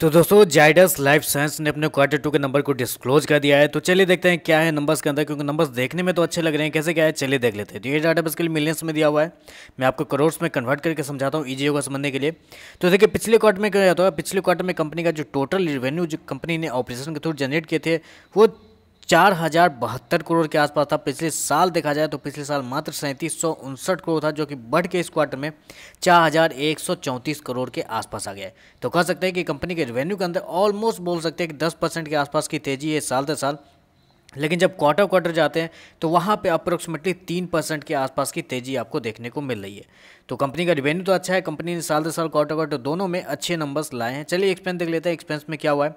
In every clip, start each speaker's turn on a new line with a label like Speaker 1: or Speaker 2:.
Speaker 1: तो दोस्तों Zydus life science ने अपने क्वार्टर टू के नंबर को डिस्क्लोज कर दिया है तो चलिए देखते हैं क्या है नंबर्स के अंदर क्योंकि नंबर्स देखने में तो अच्छे लग रहे हैं कैसे क्या है चलिए देख लेते हैं तो ये डाटा बेस के लिए मिलियंस में दिया हुआ है मैं आपको करोड़ में कन्वर्ट करके समझाता हूँ ईजीओ e होगा समझने के लिए तो देखिए पिछले क्वार्टर में क्या जाता है पिछले क्वार्टर में कंपनी का जो टोटल रेवेन्यू जो कंपनी ने ऑपरेशन के थ्रू जनरेट किए थे वो चार हज़ार बहत्तर करोड़ के आसपास था पिछले साल देखा जाए तो पिछले साल मात्र सैंतीस सौ उनसठ करोड़ था जो कि बढ़ के इस क्वार्टर में चार हज़ार एक सौ चौंतीस करोड़ के आसपास आ गया है तो कह सकते हैं कि कंपनी के रेवेन्यू के अंदर ऑलमोस्ट बोल सकते हैं कि दस परसेंट के आसपास की तेज़ी है साल दर साल लेकिन जब क्वार्टर क्वार्टर जाते हैं तो वहाँ पे अप्रोक्सीमेटली तीन परसेंट के आसपास की तेज़ी आपको देखने को मिल रही है तो कंपनी का रिवेन्यू तो अच्छा है कंपनी ने साल दर साल क्वार्टर क्वार्टर दोनों में अच्छे नंबर्स लाए हैं चलिए एक्सपेंस देख लेते हैं एक्सपेंस में क्या हुआ है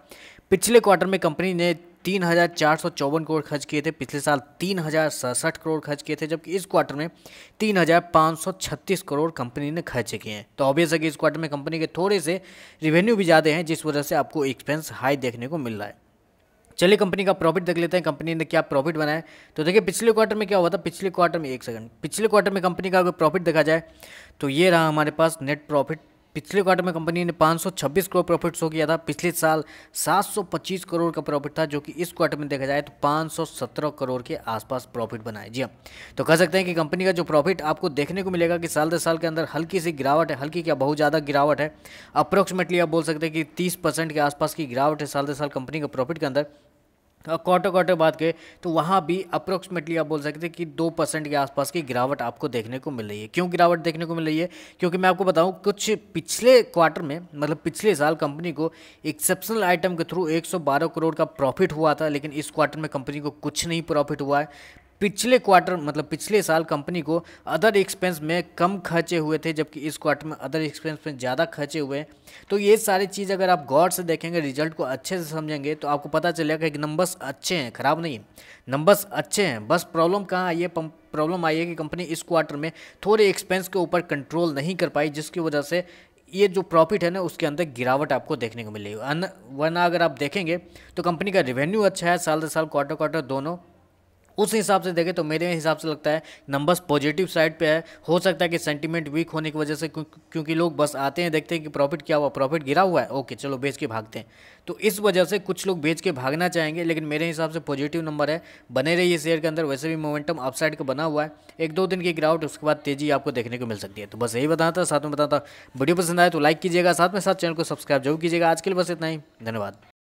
Speaker 1: पिछले क्वार्टर में कंपनी ने तीन हज़ार चार सौ चौवन करोड़ खर्च किए थे पिछले साल तीन हज़ार सड़सठ करोड़ खर्च किए थे जबकि इस क्वार्टर में तीन हज़ार पाँच सौ छत्तीस करोड़ कंपनी ने खर्च किए हैं तो ऑब्वियस है कि इस क्वार्टर में कंपनी के थोड़े से रिवेन्यू भी ज़्यादा हैं जिस वजह से आपको एक्सपेंस हाई देखने को मिल रहा है चलिए कंपनी का प्रॉफिट देख लेते हैं कंपनी ने क्या प्रॉफिट बनाया तो देखिए पिछले क्वार्टर में क्या हुआ था पिछले क्वार्टर में एक सेकंड पिछले क्वार्टर में कंपनी का अगर प्रॉफिट देखा जाए तो ये रहा हमारे पास नेट प्रॉफिट पिछले क्वार्टर में कंपनी ने 526 करोड़ प्रॉफिट शो किया था पिछले साल 725 करोड़ का प्रॉफिट था जो कि इस क्वार्टर में देखा जाए तो 517 करोड़ के आसपास प्रॉफिट बनाए जी हाँ तो कह सकते हैं कि कंपनी का जो प्रॉफिट आपको देखने को मिलेगा कि साल दर साल के अंदर हल्की सी गिरावट है हल्की क्या बहुत ज़्यादा गिरावट है अप्रोक्सीमेटली आप बोल सकते हैं कि तीस के आसपास की गिरावट है साल दर साल कंपनी के प्रॉफिट के अंदर क्वार्टर क्वार्टर बात करें तो वहाँ भी अप्रोक्सीमेटली आप बोल सकते हैं कि दो परसेंट के आसपास की गिरावट आपको देखने को मिल रही है क्यों गिरावट देखने को मिल रही है क्योंकि मैं आपको बताऊँ कुछ पिछले क्वार्टर में मतलब पिछले साल कंपनी को एक्सेप्शनल आइटम के थ्रू 112 करोड़ का प्रॉफिट हुआ था लेकिन इस क्वार्टर में कंपनी को कुछ नहीं प्रॉफिट हुआ है पिछले क्वार्टर मतलब पिछले साल कंपनी को अदर एक्सपेंस में कम खर्चे हुए थे जबकि इस क्वार्टर में अदर एक्सपेंस में ज़्यादा खर्चे हुए हैं तो ये सारी चीज़ अगर आप गौर से देखेंगे रिजल्ट को अच्छे से समझेंगे तो आपको पता चलेगा कि नंबर्स अच्छे हैं ख़राब नहीं नंबर्स अच्छे हैं बस प्रॉब्लम कहाँ आई है प्रॉब्लम आई है कि कंपनी इस क्वार्टर में थोड़े एक्सपेंस के ऊपर कंट्रोल नहीं कर पाई जिसकी वजह से ये जो प्रॉफिट है ना उसके अंदर गिरावट आपको देखने को मिलेगी वरना अगर आप देखेंगे तो कंपनी का रेवेन्यू अच्छा है साल दर साल क्वार्टर क्वार्टर दोनों उस हिसाब से देखें तो मेरे हिसाब से लगता है नंबर्स पॉजिटिव साइड पे है हो सकता है कि सेंटीमेंट वीक होने की वजह से क्योंकि लोग बस आते हैं देखते हैं कि प्रॉफिट क्या हुआ प्रॉफिट गिरा हुआ है ओके चलो बेच के भागते हैं तो इस वजह से कुछ लोग बेच के भागना चाहेंगे लेकिन मेरे हिसाब से पॉजिटिव नंबर है बने रही शेयर के अंदर वैसे भी मोमेंटम अपसाइड का बना हुआ है एक दो दिन की गिरावट उसके बाद तेजी आपको देखने को मिल सकती है तो बस यही बताना था साथ में बताता वीडियो पसंद आए तो लाइक कीजिएगा साथ में साथ चैनल को सब्सक्राइब जरूर कीजिएगा आज के लिए बस इतना ही धन्यवाद